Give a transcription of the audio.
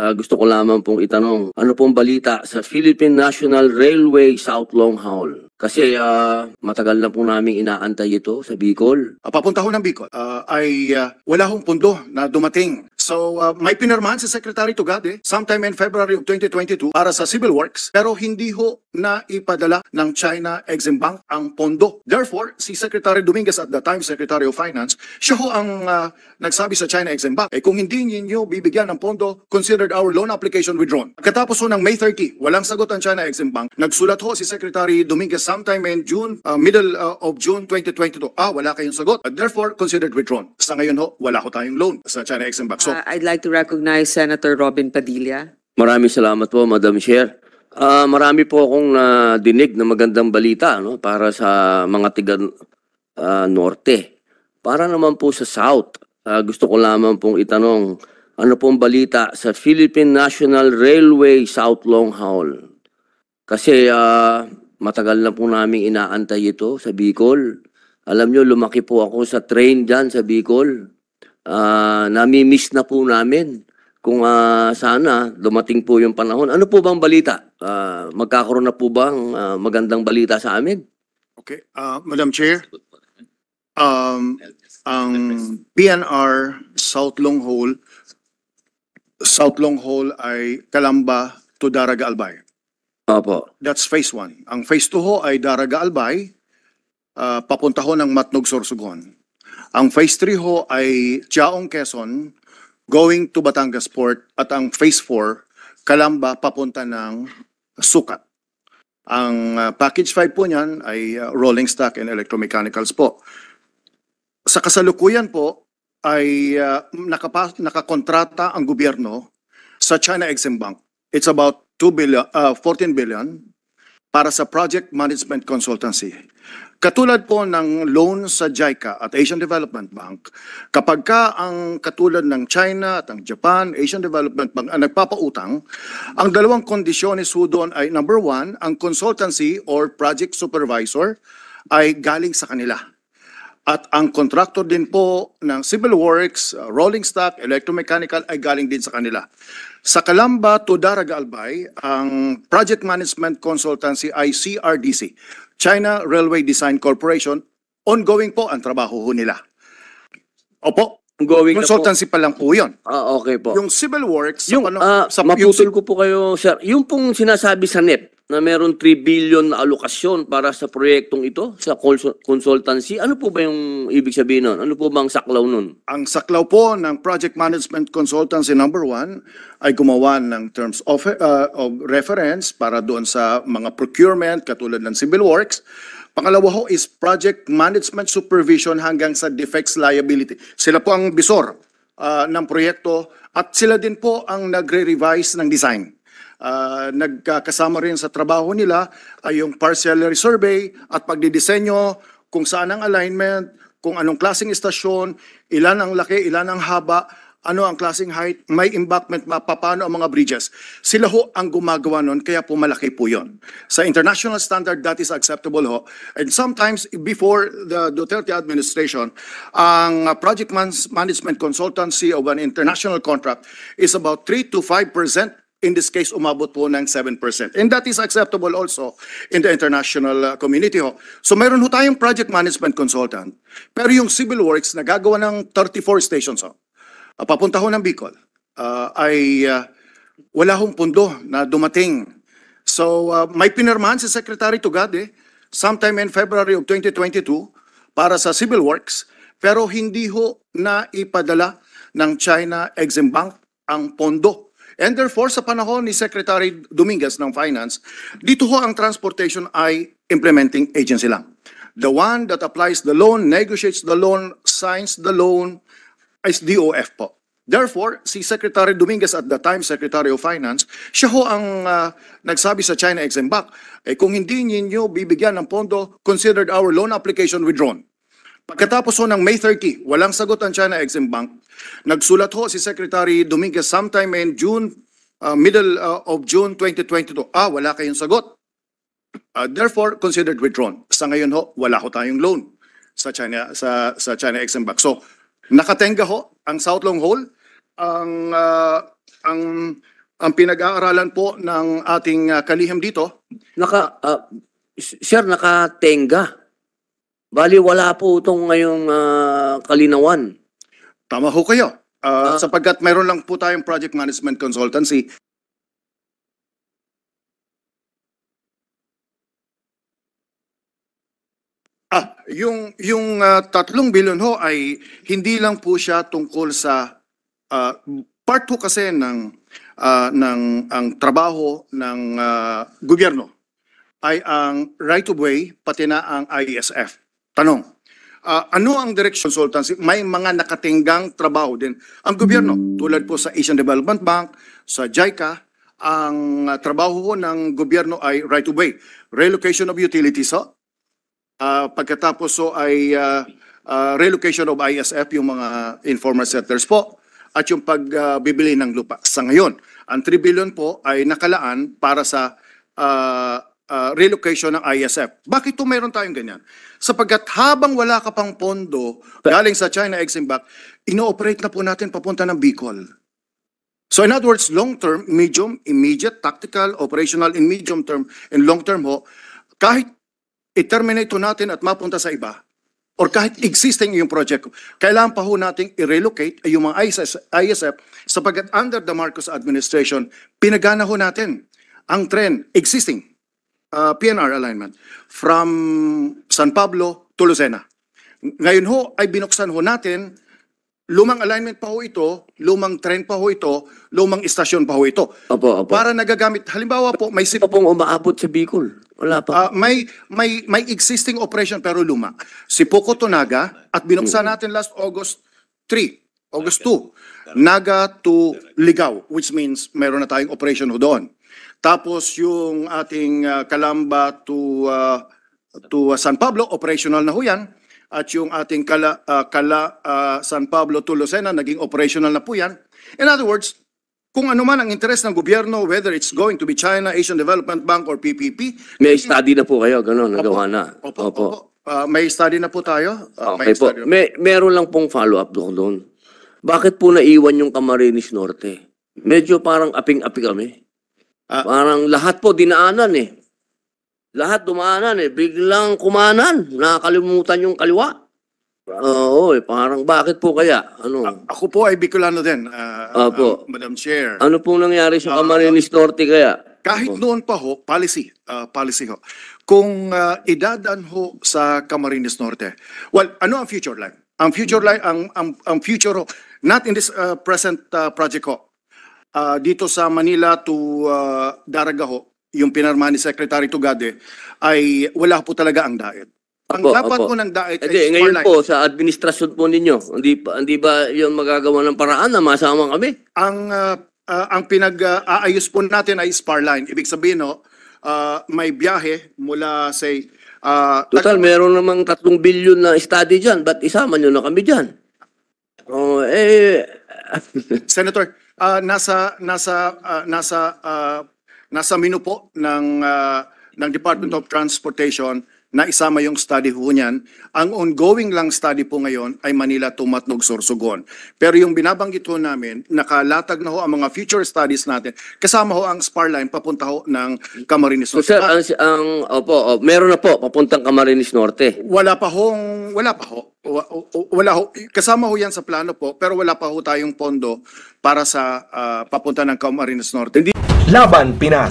Uh, gusto ko lamang pong itanong, ano pong balita sa Philippine National Railway South Longhaul? Kasi uh, matagal na po namin inaantay ito sa Bicol. Uh, Papunta ho ng Bicol uh, ay uh, wala hong pundo na dumating So uh, may pinirmahan si Secretary Tugade sometime in February of 2022 para sa civil works pero hindi ho na ipadala ng China Exim Bank ang pondo. Therefore, si Secretary Dominguez at the time Secretary of Finance, siya ho ang uh, nagsabi sa China Exim Bank, eh kung hindi ninyo bibigyan ng pondo, considered our loan application withdrawn. Katapos ho ng May 30, walang sagot ang China Exim Bank. Nagsulat ho si Secretary Dominguez sometime in June, uh, middle uh, of June 2022. Ah, wala kayong sagot. Uh, therefore, considered withdrawn. Sa ngayon ho, wala ho tayong loan sa China Exim Bank. So, I'd like to recognize Senator Robin Padilla. Maraming salamat po, Madam Chair. Uh, marami po akong nadinig na magandang balita no, para sa mga tiga uh, norte. Para naman po sa south, uh, gusto ko lamang pong itanong ano pong balita sa Philippine National Railway South Long Haul. Kasi uh, matagal na po namin inaantay ito sa Bicol. Alam nyo, lumaki po ako sa train dyan sa Bicol uh, nami-miss na po namin kung uh, sana dumating po yung panahon. Ano po bang balita? Uh, magkakaroon na po bang uh, magandang balita sa amin? Okay. Uh, Madam Chair, um, ang PNR South Long Hole, South Long Hole ay Kalamba to Daraga Albay. Opo. That's phase 1. Ang phase 2 ho ay Daraga Albay, uh, papunta ho ng Matnog Sorsogon. Ang Phase 3 ho ay Jaong Quezon going to Batangas Port at ang Phase 4 Kalamba papunta ng Sukat. Ang uh, package 5 po niyan ay uh, rolling stock and electromechanicals po. Sa kasalukuyan po ay uh, nakakontrata ang gobyerno sa China Exim Bank. It's about 2 billion, uh, 14 billion para sa project management consultancy. Katulad po ng loan sa JICA at Asian Development Bank, kapag ka ang katulad ng China at ang Japan, Asian Development Bank ang nagpapautang, ang dalawang kondisyones ho doon ay number one, ang consultancy or project supervisor ay galing sa kanila. At ang contractor din po ng civil works, uh, rolling stock, electromechanical ay galing din sa kanila. Sa Kalamba to Daraga Albay, ang project management consultancy ay CRDC, China Railway Design Corporation. Ongoing po ang trabaho nila. Opo, Ongoing Consultancy na po. pa lang po yun. Ah, okay po. Yung civil works, yung, ano, ah, sa maputol ko po kayo, sir. Yung pong sinasabi sa NEP na meron 3 billion na alokasyon para sa proyektong ito, sa consultancy, ano po ba yung ibig sabihin noon? Ano po bang saklaw noon? Ang saklaw po ng Project Management Consultancy number 1 ay gumawa ng terms of, uh, of reference para doon sa mga procurement katulad ng civil works Pangalawa ho is project management supervision hanggang sa defects liability. Sila po ang bisor uh, ng proyekto at sila din po ang nagre-revise ng design. Uh, nagkakasama rin sa trabaho nila ay ah, yung parcellary survey at pagdidisenyo kung saan ang alignment, kung anong klaseng istasyon, ilan ang laki, ilan ang haba, ano ang klaseng height, may embankment map, paano ang mga bridges. Sila ho ang gumagawa nun, kaya po malaki po yon. Sa international standard, that is acceptable ho. And sometimes, before the Duterte administration, ang project management consultancy of an international contract is about 3 to 5 percent in this case, umabot po ng 7%. And that is acceptable also in the international uh, community. Ho. So meron ho tayong project management consultant. Pero yung civil works, na nagagawa ng 34 stations uh, papunta ho ng Bicol uh, ay uh, wala hong pundo na dumating. So uh, may pinirmahan si Secretary Tugade sometime in February of 2022 para sa civil works pero hindi ho na ipadala ng China Exim Bank ang pondo. And therefore, sa panahon ni Secretary Dominguez ng Finance, dito ho ang transportation ay implementing agency lang. The one that applies the loan, negotiates the loan, signs the loan, is DOF po. Therefore, si Secretary Dominguez at the time, Secretary of Finance, siya ho ang uh, nagsabi sa China Exim Bank, eh, kung hindi ninyo bibigyan ng pondo, considered our loan application withdrawn. Pagkatapos ho ng May 30, walang sagot ang China Exim Bank, nagsulat ho si Secretary Dominguez sometime in June, uh, middle uh, of June 2022. Ah, wala kayong sagot. Uh, therefore, considered withdrawn. Sa ngayon ho, wala ho tayong loan sa China sa sa China Exim Bank. So, Nakatenga ho ang South Long Hall. Ang uh, ang ang pinag-aaralan po ng ating uh, kalihim dito. Naka uh, sir nakatenga. Bali wala po itong ngayong uh, kalinawan. Tama ho kayo. Uh, uh, sapagkat mayroon lang po tayong project management consultancy yung yung uh, tatlong billion ho ay hindi lang po siya tungkol sa uh, part ho kasi ng uh, ng ang trabaho ng uh, gobyerno ay ang right of way pati na ang ISF. Tanong, uh, ano ang direction consultancy? May mga nakatinggang trabaho din ang gobyerno tulad po sa Asian Development Bank, sa JICA, ang uh, trabaho ho ng gobyerno ay right of way, relocation of utilities ho, Ah, pagkatapos so ay uh, uh, relocation of ISF, yung mga informal settlers po, at yung pagbibili uh, ng lupa. Sa ngayon, ang 3 billion po ay nakalaan para sa uh, uh, relocation ng ISF. Bakit to meron tayong ganyan? Sapagkat habang wala ka pang pondo galing sa China Exim Bank, inooperate na po natin papunta ng Bicol. So in other words, long term, medium, immediate, tactical, operational, in medium term, and long term ho, kahit i-terminate natin at mapunta sa iba or kahit existing yung project, kailangan pa ho nating i-relocate yung mga ISF, ISF sapagkat under the Marcos administration, pinagana ho natin ang trend existing uh, PNR alignment from San Pablo to Lucena. Ngayon ho ay binuksan ho natin lumang alignment pa ho ito, lumang trend pa ho ito, lumang istasyon pa ho ito. Opo, opo. Para nagagamit, halimbawa po, may sip- pong umaabot sa Bicol. Wala pa. Ah, may, may, may existing operation pero luma. Si Poco Tonaga at binuksan mm-hmm. natin last August 3, August 2, Naga to Ligaw, which means meron na tayong operation ho doon. Tapos yung ating ah, Kalamba to, ah, to ah, San Pablo, operational na ho yan at yung ating Kala, uh, Kala uh, San Pablo to Lucena, naging operational na po yan. In other words, kung ano man ang interest ng gobyerno, whether it's going to be China, Asian Development Bank, or PPP. May study na po kayo, gano'n, nagawa na. Opo, opo. opo. Uh, may study na po tayo. Uh, okay may po. Na po. May, meron lang pong follow-up doon doon. Bakit po naiwan yung Camarines Norte? Medyo parang aping-api kami. Uh, parang lahat po dinaanan eh. Lahat dumaanan eh. Biglang kumanan. Nakakalimutan yung kaliwa. Oo, eh, ah, parang bakit po kaya? Ano? A- ako po ay Bicolano din, ah, ah Opo. ah, Madam Chair. Ano po nangyari sa Camarines ah, Norte kaya? Kahit noon pa ho, policy, ah, policy ho. Kung ah, idadaan ho sa Camarines Norte, well, ano ang future line? Ang future line, ang, ang, ang future ho, not in this ah, present ah, project ho, Ah, dito sa Manila to ah, Daraga ho, yung pinarma ni Secretary Tugade, ay wala po talaga ang diet. Ang opo, dapat opo. po ng DAET Ede, is Ngayon po, sa administrasyon po ninyo, hindi, pa, hindi ba 'yon magagawa ng paraan na masama kami? Ang, uh, uh, ang pinag-aayos ah, uh, po natin ay Sparline. Ibig sabihin, no, uh, may biyahe mula, say, Uh, Total, meron namang 3 billion na study diyan, but isama niyo na kami diyan. Oh, eh... Senator, uh, nasa, nasa, uh, nasa uh, nasa menu po ng, ah, ng Department of Transportation na isama yung study ho niyan. Ang ongoing lang study po ngayon ay Manila Tumatnog Sorsogon. Pero yung binabanggit ho namin, nakalatag na ho ang mga future studies natin. Kasama ho ang Sparline papunta ho ng Camarines Norte. So, sir, ang, ang opo, oh, meron na po papuntang Camarines Norte. Wala pa hong wala pa ho. Wala ho kasama ho 'yan sa plano po, pero wala pa ho tayong pondo para sa uh, papunta ng Camarines Norte. Laban Pinas